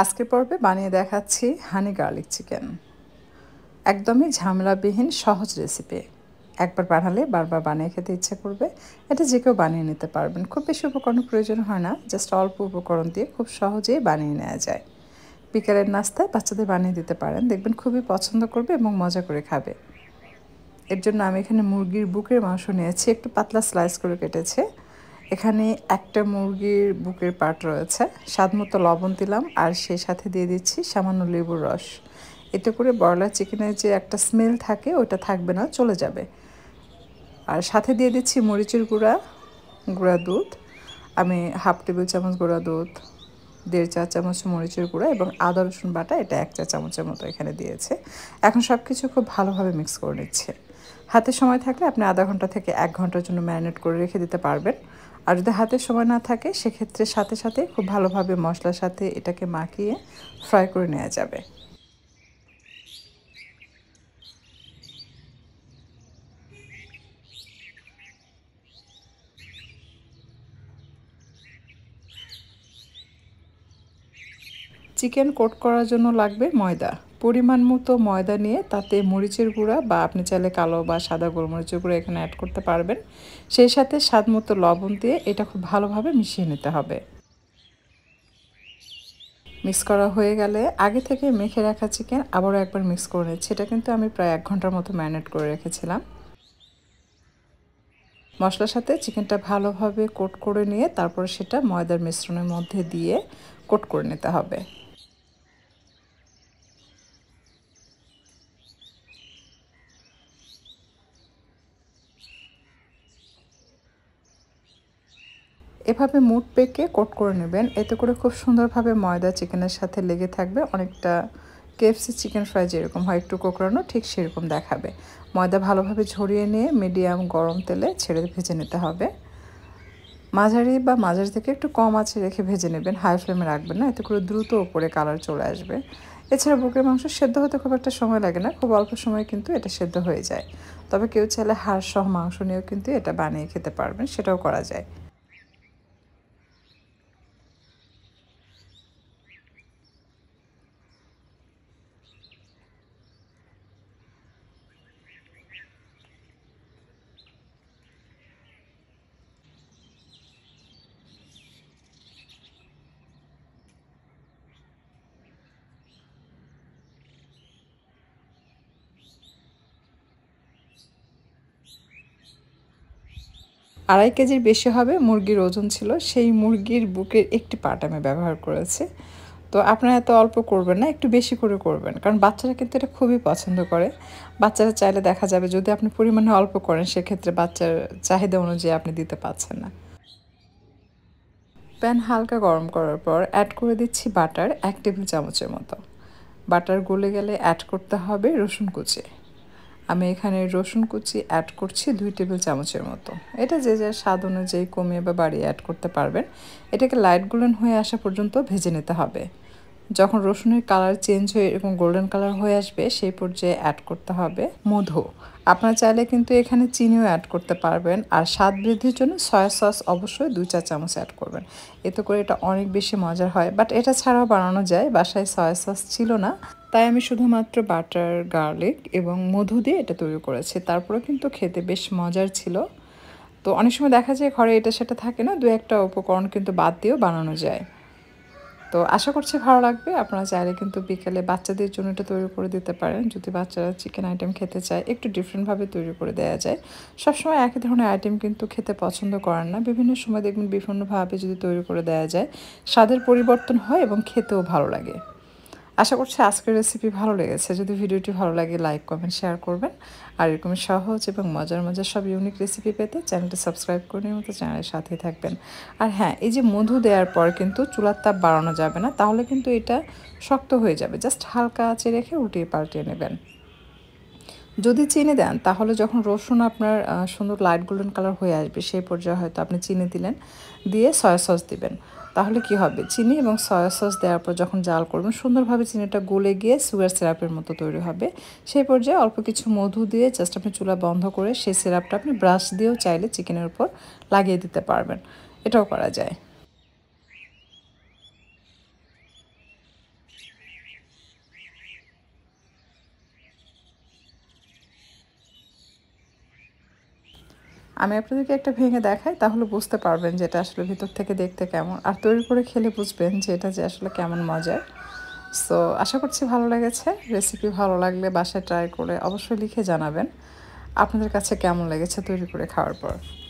আজকের পর্বে বানিয়ে দেখাচ্ছি হানি গার্লিক চিকেন একদমই ঝামেলাবিহীন সহজ রেসিপি একবার বানালে বারবার বানিয়ে খেতে ইচ্ছা করবে এটা যে কেউ বানিয়ে নিতে পারবেন খুব বেশি উপকরণ প্রয়োজন হয় না জাস্ট অল্প উপকরণ দিয়ে খুব সহজেই বানিয়ে নেওয়া যায় বিকালের নাস্তায় বাচ্চাদের বানিয়ে দিতে পারেন দেখবেন খুবই পছন্দ করবে এবং মজা করে খাবে এর জন্য আমি এখানে মুরগির বুকের মাংস নিয়েছি একটু পাতলা স্লাইস করে কেটেছে এখানে একটা মুরগির বুকের পাট রয়েছে স্বাদমতো লবণ দিলাম আর সেই সাথে দিয়ে দিচ্ছি সামান্য লেবুর রস এতে করে বয়লার চিকেনের যে একটা স্মেল থাকে ওটা থাকবে না চলে যাবে আর সাথে দিয়ে দিচ্ছি মরিচের গুঁড়া গুঁড়া দুধ আমি হাফ টেবিল চামচ গুঁড়া দুধ দেড় চা চামচ মরিচের গুঁড়া এবং আদা রসুন বাটা এটা এক চা চামচের মতো এখানে দিয়েছে এখন সব কিছু খুব ভালোভাবে মিক্স করে নিচ্ছে হাতে সময় থাকলে আপনি আধা ঘন্টা থেকে এক ঘন্টার জন্য ম্যারিনেট করে রেখে দিতে পারবেন আর যদি হাতে সময় না থাকে সেক্ষেত্রে সাথে সাথে খুব ভালোভাবে মশলার সাথে এটাকে মাখিয়ে ফ্রাই করে নেওয়া যাবে চিকেন কোট করার জন্য লাগবে ময়দা পরিমাণ মতো ময়দা নিয়ে তাতে মরিচের গুঁড়া বা আপনি চাইলে কালো বা সাদা গোলমরিচের গুঁড়া এখানে অ্যাড করতে পারবেন সেই সাথে স্বাদ মতো লবণ দিয়ে এটা খুব ভালোভাবে মিশিয়ে নিতে হবে মিক্স করা হয়ে গেলে আগে থেকে মেখে রাখা চিকেন আবারও একবার মিক্স করে নিচ্ছি এটা কিন্তু আমি প্রায় এক ঘন্টার মতো ম্যারিনেট করে রেখেছিলাম মশলার সাথে চিকেনটা ভালোভাবে কোট করে নিয়ে তারপরে সেটা ময়দার মিশ্রণের মধ্যে দিয়ে কোট করে নিতে হবে এভাবে মুট পেকে কোট করে নেবেন এতে করে খুব সুন্দরভাবে ময়দা চিকেনের সাথে লেগে থাকবে অনেকটা কেএফসি চিকেন ফ্রাই যেরকম হয় একটু কোকড়ানো ঠিক সেরকম দেখাবে ময়দা ভালোভাবে ঝরিয়ে নিয়ে মিডিয়াম গরম তেলে ছেড়ে ভেজে নিতে হবে মাঝারি বা মাঝারি থেকে একটু কম আছে রেখে ভেজে নেবেন হাই ফ্লেমে রাখবেন না এতে করে দ্রুত ওপরে কালার চলে আসবে এছাড়া বুকের মাংস সেদ্ধ হতে খুব একটা সময় লাগে না খুব অল্প সময় কিন্তু এটা সেদ্ধ হয়ে যায় তবে কেউ চাইলে হাড় সহ মাংস নিয়েও কিন্তু এটা বানিয়ে খেতে পারবেন সেটাও করা যায় আড়াই কেজির বেশি হবে মুরগির ওজন ছিল সেই মুরগির বুকের একটি পার্ট আমি ব্যবহার করেছি তো আপনারা এত অল্প করবেন না একটু বেশি করে করবেন কারণ বাচ্চারা কিন্তু এটা খুবই পছন্দ করে বাচ্চারা চাইলে দেখা যাবে যদি আপনি পরিমাণে অল্প করেন সেক্ষেত্রে বাচ্চার চাহিদা অনুযায়ী আপনি দিতে পারছেন না প্যান হালকা গরম করার পর অ্যাড করে দিচ্ছি বাটার এক টেবিল চামচের মতো বাটার গলে গেলে অ্যাড করতে হবে রসুন কুচে আমি এখানে রসুন কুচি অ্যাড করছি দুই টেবিল চামচের মতো এটা যে যার স্বাদ অনুযায়ী কমিয়ে বা বাড়িয়ে অ্যাড করতে পারবেন এটাকে লাইট গোল্ডেন হয়ে আসা পর্যন্ত ভেজে নিতে হবে যখন রসুনের কালার চেঞ্জ হয়ে এরকম গোল্ডেন কালার হয়ে আসবে সেই পর্যায়ে অ্যাড করতে হবে মধু আপনারা চাইলে কিন্তু এখানে চিনিও অ্যাড করতে পারবেন আর স্বাদ বৃদ্ধির জন্য সয়া সস অবশ্যই দু চা চামচ অ্যাড করবেন এতে করে এটা অনেক বেশি মজার হয় বাট এটা ছাড়াও বানানো যায় বাসায় সয়া সস ছিল না তাই আমি শুধুমাত্র বাটার গার্লিক এবং মধু দিয়ে এটা তৈরি করেছি তারপরে কিন্তু খেতে বেশ মজার ছিল তো অনেক সময় দেখা যায় ঘরে এটা সেটা থাকে না দু একটা উপকরণ কিন্তু বাদ দিয়েও বানানো যায় তো আশা করছি ভালো লাগবে আপনারা চাইলে কিন্তু বিকেলে বাচ্চাদের জন্য এটা তৈরি করে দিতে পারেন যদি বাচ্চারা চিকেন আইটেম খেতে চায় একটু ডিফারেন্টভাবে তৈরি করে দেওয়া যায় সবসময় একই ধরনের আইটেম কিন্তু খেতে পছন্দ করেন না বিভিন্ন সময় দেখবেন বিভিন্নভাবে যদি তৈরি করে দেওয়া যায় স্বাদের পরিবর্তন হয় এবং খেতেও ভালো লাগে আশা করছি আজকের রেসিপি ভালো লেগেছে যদি ভিডিওটি ভালো লাগে লাইক কমেন্ট শেয়ার করবেন আর এরকম সহজ এবং মজার মজার সব ইউনিক রেসিপি পেতে চ্যানেলটি সাবস্ক্রাইব করে মতো চ্যানেলের সাথেই থাকবেন আর হ্যাঁ এই যে মধু দেওয়ার পর কিন্তু চুলার তাপ বাড়ানো যাবে না তাহলে কিন্তু এটা শক্ত হয়ে যাবে জাস্ট হালকা আঁচে রেখে উল্টিয়ে পাল্টিয়ে নেবেন যদি চিনি দেন তাহলে যখন রসুন আপনার সুন্দর লাইট গোল্ডেন কালার হয়ে আসবে সেই পর্যায়ে হয়তো আপনি চিনি দিলেন দিয়ে সয়া সস দিবেন তাহলে কি হবে চিনি এবং সয়া সস দেওয়ার পর যখন জাল করবেন সুন্দরভাবে চিনিটা গলে গিয়ে সুগার সিরাপের মতো তৈরি হবে সেই পর্যায়ে অল্প কিছু মধু দিয়ে জাস্ট আপনি চুলা বন্ধ করে সেই সিরাপটা আপনি ব্রাশ দিয়েও চাইলে চিকেনের উপর লাগিয়ে দিতে পারবেন এটাও করা যায় আমি আপনাদেরকে একটা ভেঙে দেখাই তাহলে বুঝতে পারবেন যে এটা আসলে ভিতর থেকে দেখতে কেমন আর তৈরি করে খেলে বুঝবেন যে এটা যে আসলে কেমন মজার সো আশা করছি ভালো লেগেছে রেসিপি ভালো লাগলে বাসায় ট্রাই করে অবশ্যই লিখে জানাবেন আপনাদের কাছে কেমন লেগেছে তৈরি করে খাওয়ার পর